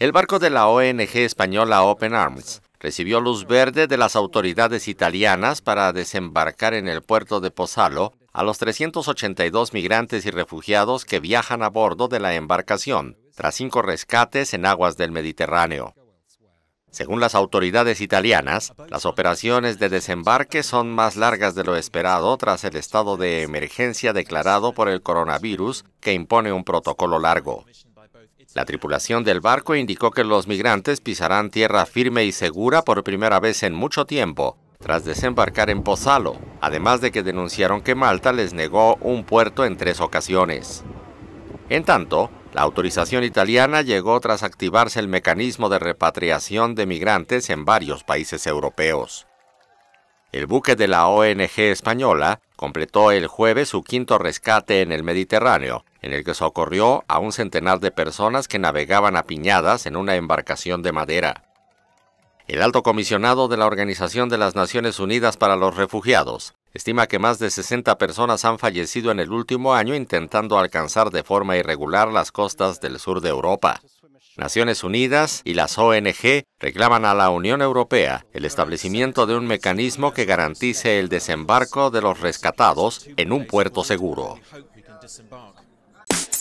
El barco de la ONG española Open Arms recibió luz verde de las autoridades italianas para desembarcar en el puerto de Pozzalo a los 382 migrantes y refugiados que viajan a bordo de la embarcación, tras cinco rescates en aguas del Mediterráneo. Según las autoridades italianas, las operaciones de desembarque son más largas de lo esperado tras el estado de emergencia declarado por el coronavirus que impone un protocolo largo. La tripulación del barco indicó que los migrantes pisarán tierra firme y segura por primera vez en mucho tiempo, tras desembarcar en Pozalo, además de que denunciaron que Malta les negó un puerto en tres ocasiones. En tanto, la autorización italiana llegó tras activarse el mecanismo de repatriación de migrantes en varios países europeos. El buque de la ONG española completó el jueves su quinto rescate en el Mediterráneo, en el que socorrió a un centenar de personas que navegaban apiñadas en una embarcación de madera. El alto comisionado de la Organización de las Naciones Unidas para los Refugiados estima que más de 60 personas han fallecido en el último año intentando alcanzar de forma irregular las costas del sur de Europa. Naciones Unidas y las ONG reclaman a la Unión Europea el establecimiento de un mecanismo que garantice el desembarco de los rescatados en un puerto seguro. Bye.